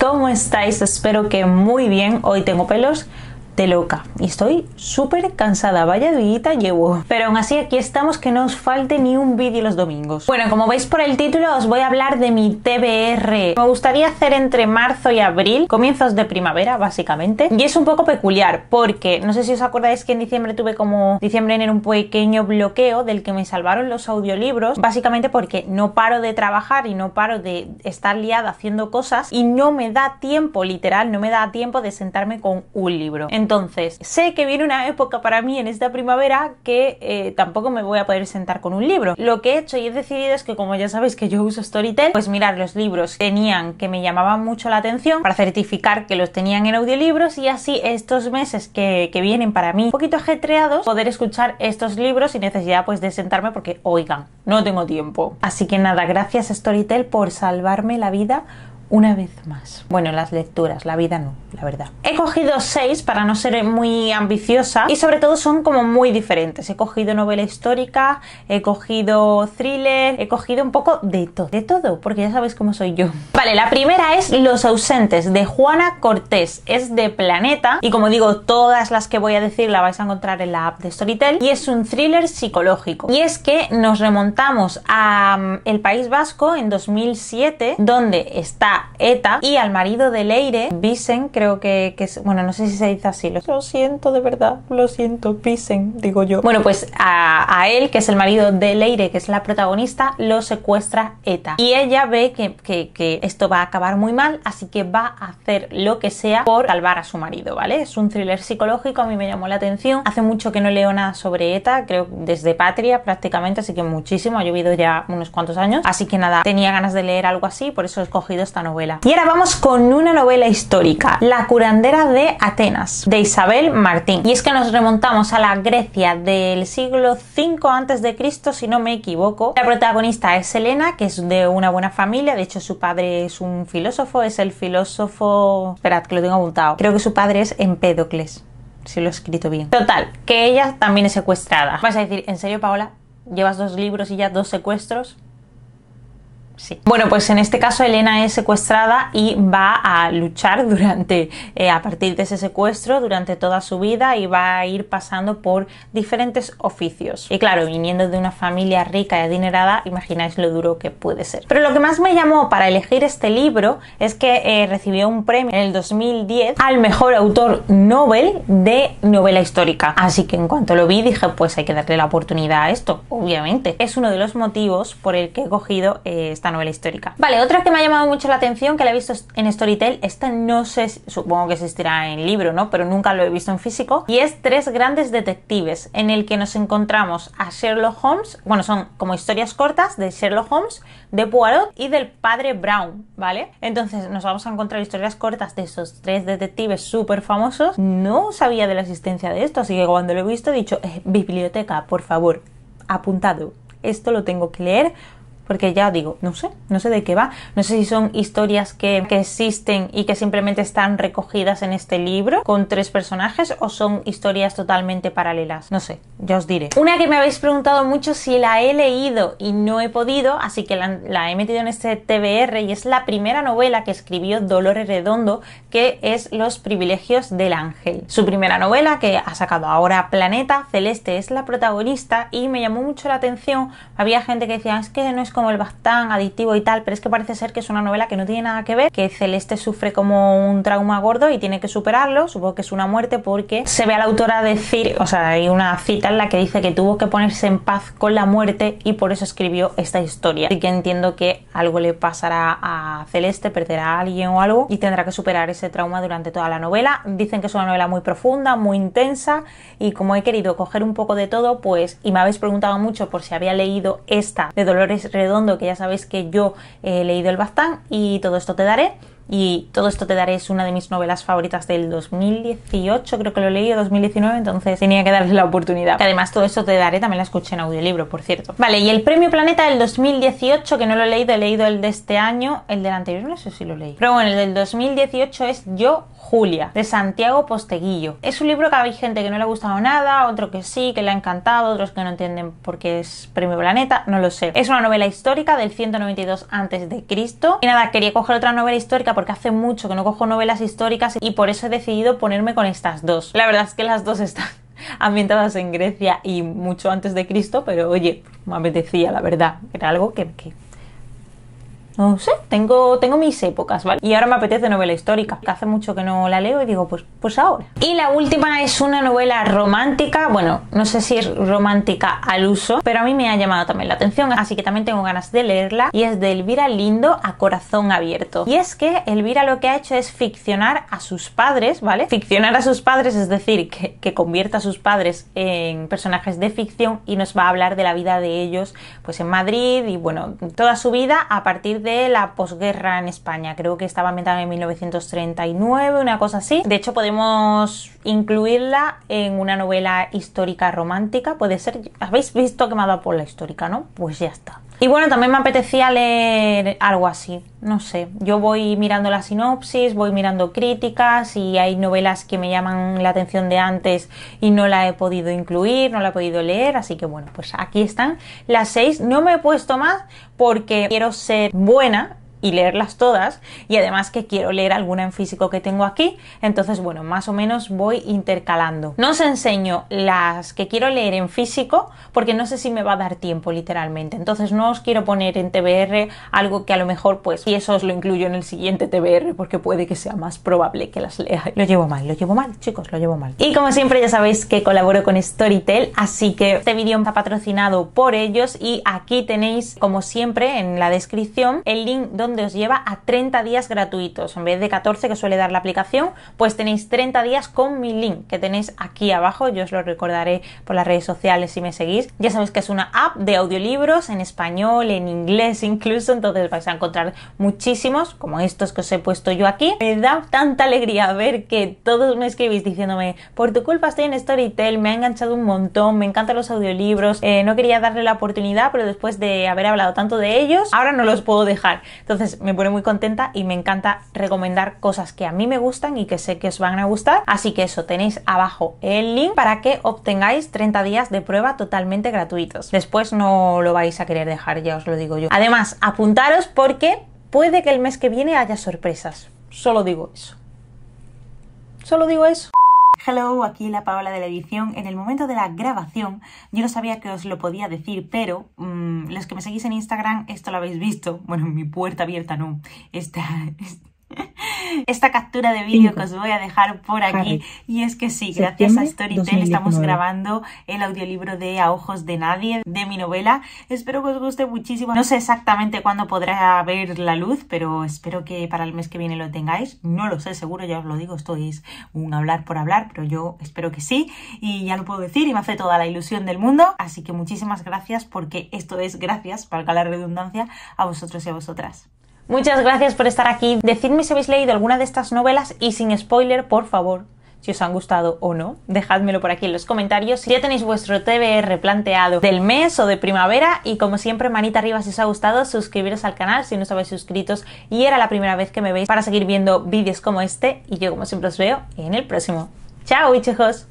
¿cómo estáis? Espero que muy bien. Hoy tengo pelos de loca y estoy súper cansada, vaya guita llevo. Pero aún así aquí estamos que no os falte ni un vídeo los domingos. Bueno, como veis por el título os voy a hablar de mi TBR. Me gustaría hacer entre marzo y abril, comienzos de primavera básicamente. Y es un poco peculiar porque no sé si os acordáis que en diciembre tuve como diciembre en un pequeño bloqueo del que me salvaron los audiolibros, básicamente porque no paro de trabajar y no paro de estar liada haciendo cosas y no me da tiempo, literal, no me da tiempo de sentarme con un libro. Entonces, entonces, sé que viene una época para mí en esta primavera que eh, tampoco me voy a poder sentar con un libro. Lo que he hecho y he decidido es que como ya sabéis que yo uso Storytel, pues mirar los libros que tenían que me llamaban mucho la atención para certificar que los tenían en audiolibros y así estos meses que, vienen para mí un poquito ajetreados, poder escuchar estos libros sin necesidad pues de sentarme porque, oigan, no tengo tiempo. Así que nada, gracias Storytel por salvarme la vida una vez más. Bueno, las lecturas, la vida no, la verdad. He cogido seis para no ser muy ambiciosa y sobre todo son como muy diferentes. He cogido novela histórica, he cogido thriller, he cogido un poco de todo, de todo, porque ya sabéis cómo soy yo. Vale, la primera es Los ausentes de Juana Cortés, es de Planeta y como digo, todas las que voy a decir la vais a encontrar en la app de Storytel y es un thriller psicológico. Y es que nos remontamos a mm, El País Vasco en 2007, donde está Eta, y al marido de Leire, Visen, creo que, es, bueno, no sé si se dice así, lo siento de verdad, lo siento, Visen, digo yo. Bueno, pues a, él, que es el marido de Leire, que es la protagonista, lo secuestra Eta. Y ella ve que, que esto va a acabar muy mal, así que va a hacer lo que sea por salvar a su marido, ¿vale? Es un thriller psicológico, a mí me llamó la atención. Hace mucho que no leo nada sobre ETA, creo desde Patria prácticamente, así que muchísimo, ha llovido ya unos cuantos años. Así que nada, tenía ganas de leer algo así, por eso he escogido esta novela. Y ahora vamos con una novela histórica, La curandera de Atenas, de Isabel Martín. Y es que nos remontamos a la Grecia del siglo V cristo si no me equivoco. La protagonista es Elena, que es de una buena familia, de hecho su padre es un filósofo, es el filósofo... Esperad, que lo tengo apuntado. Creo que su padre es Empédocles si lo he escrito bien. Total, que ella también es secuestrada. Vas a decir, ¿en serio, Paola? ¿Llevas dos libros y ya dos secuestros? Bueno, pues en este caso Elena es secuestrada y va a luchar durante, eh, a partir de ese secuestro, durante toda su vida y va a ir pasando por diferentes oficios. Y claro, viniendo de una familia rica y adinerada, imagináis lo duro que puede ser. Pero lo que más me llamó para elegir este libro es que eh, recibió un premio en el 2010 al mejor autor Nobel de novela histórica. Así que en cuanto lo vi dije, pues hay que darle la oportunidad a esto, obviamente. Es uno de los motivos por el que he cogido eh, esta novela histórica. Vale, otra que me ha llamado mucho la atención, que la he visto en Storytel, esta no sé, supongo que existirá en libro, ¿no? Pero nunca lo he visto en físico, y es Tres grandes detectives, en el que nos encontramos a Sherlock Holmes, bueno, son como historias cortas de Sherlock Holmes, de Poirot y del padre Brown, ¿vale? Entonces nos vamos a encontrar historias cortas de esos tres detectives súper famosos. No sabía de la existencia de esto, así que cuando lo he visto he dicho, eh, biblioteca, por favor, apuntado, esto lo tengo que leer porque ya digo, no sé, no sé de qué va, no sé si son historias que, existen y que simplemente están recogidas en este libro con tres personajes o son historias totalmente paralelas, no sé, ya os diré. Una que me habéis preguntado mucho si la he leído y no he podido, así que la, la he metido en este TBR y es la primera novela que escribió Dolores Redondo que es Los privilegios del ángel. Su primera novela que ha sacado ahora Planeta Celeste es la protagonista y me llamó mucho la atención, había gente que decía ah, es que no es como el bastán adictivo y tal, pero es que parece ser que es una novela que no tiene nada que ver, que Celeste sufre como un trauma gordo y tiene que superarlo, supongo que es una muerte porque se ve a la autora decir, o sea, hay una cita en la que dice que tuvo que ponerse en paz con la muerte y por eso escribió esta historia. Así que entiendo que algo le pasará a Celeste, perderá a alguien o algo y tendrá que superar ese trauma durante toda la novela. Dicen que es una novela muy profunda, muy intensa y como he querido coger un poco de todo, pues, y me habéis preguntado mucho por si había leído esta de Dolores Redondo, que ya sabéis que yo eh, he leído el Bastán y todo esto te daré. Y todo esto te daré es una de mis novelas favoritas del 2018, creo que lo leí, leído 2019, entonces tenía que darle la oportunidad. Que además todo esto te daré también la escuché en audiolibro, por cierto. Vale, y el premio Planeta del 2018, que no lo he leído, he leído el de este año, el del anterior no sé si lo leí. Pero bueno, el del 2018 es Yo, Julia, de Santiago Posteguillo. Es un libro que hay gente que no le ha gustado nada, otro que sí, que le ha encantado, otros que no entienden por qué es premio Planeta, no lo sé. Es una novela histórica del 192 a.C. Y nada, quería coger otra novela histórica porque hace mucho que no cojo novelas históricas y por eso he decidido ponerme con estas dos. La verdad es que las dos están ambientadas en Grecia y mucho antes de Cristo, pero oye, me apetecía, la verdad, era algo que, que no sé, tengo, tengo mis épocas, ¿vale? Y ahora me apetece novela histórica, que hace mucho que no la leo y digo, pues, pues ahora. Y la última es una novela romántica, bueno, no sé si es romántica al uso, pero a mí me ha llamado también la atención, así que también tengo ganas de leerla, y es de Elvira Lindo a corazón abierto. Y es que Elvira lo que ha hecho es ficcionar a sus padres, ¿vale? Ficcionar a sus padres, es decir, que, que convierta a sus padres en personajes de ficción y nos va a hablar de la vida de ellos, pues en Madrid y bueno, toda su vida a partir de de la posguerra en España. Creo que estaba ambientada en 1939, una cosa así. De hecho, podemos incluirla en una novela histórica romántica. Puede ser. Habéis visto quemada por la histórica, ¿no? Pues ya está. Y bueno, también me apetecía leer algo así, no sé. Yo voy mirando la sinopsis, voy mirando críticas y hay novelas que me llaman la atención de antes y no la he podido incluir, no la he podido leer, así que bueno, pues aquí están las seis. No me he puesto más porque quiero ser buena y leerlas todas y además que quiero leer alguna en físico que tengo aquí entonces bueno más o menos voy intercalando no os enseño las que quiero leer en físico porque no sé si me va a dar tiempo literalmente entonces no os quiero poner en TBR algo que a lo mejor pues y eso os lo incluyo en el siguiente TBR porque puede que sea más probable que las lea lo llevo mal lo llevo mal chicos lo llevo mal y como siempre ya sabéis que colaboro con Storytel así que este vídeo está patrocinado por ellos y aquí tenéis como siempre en la descripción el link donde donde os lleva a 30 días gratuitos. En vez de 14 que suele dar la aplicación, pues tenéis 30 días con mi link que tenéis aquí abajo. Yo os lo recordaré por las redes sociales si me seguís. Ya sabéis que es una app de audiolibros en español, en inglés incluso, entonces vais a encontrar muchísimos, como estos que os he puesto yo aquí. Me da tanta alegría ver que todos me escribís diciéndome, por tu culpa estoy en Storytel, me ha enganchado un montón, me encantan los audiolibros, eh, no quería darle la oportunidad, pero después de haber hablado tanto de ellos, ahora no los puedo dejar. Entonces me pone muy contenta y me encanta recomendar cosas que a mí me gustan y que sé que os van a gustar. Así que eso, tenéis abajo el link para que obtengáis 30 días de prueba totalmente gratuitos. Después no lo vais a querer dejar, ya os lo digo yo. Además, apuntaros porque puede que el mes que viene haya sorpresas. Solo digo eso. Solo digo eso. Hello, aquí la Paola de la edición. En el momento de la grabación yo no sabía que os lo podía decir, pero mm, los que me seguís en Instagram esto lo habéis visto. Bueno, mi puerta abierta no. está esta Esta captura de vídeo que os voy a dejar por aquí. Y es que sí, gracias a Storytel estamos grabando el audiolibro de A Ojos de Nadie, de mi novela. Espero que os guste muchísimo. No sé exactamente cuándo podrá ver la luz, pero espero que para el mes que viene lo tengáis. No lo sé, seguro, ya os lo digo, esto es un hablar por hablar, pero yo espero que sí. Y ya lo puedo decir y me hace toda la ilusión del mundo. Así que muchísimas gracias porque esto es gracias, valga la redundancia, a vosotros y a vosotras. Muchas gracias por estar aquí. Decidme si habéis leído alguna de estas novelas y sin spoiler, por favor. Si os han gustado o no, dejadmelo por aquí en los comentarios. Si ya tenéis vuestro TBR planteado del mes o de primavera. Y como siempre, manita arriba si os ha gustado, suscribiros al canal si no habéis suscritos y era la primera vez que me veis para seguir viendo vídeos como este. Y yo, como siempre, os veo en el próximo. ¡Chao, chicos!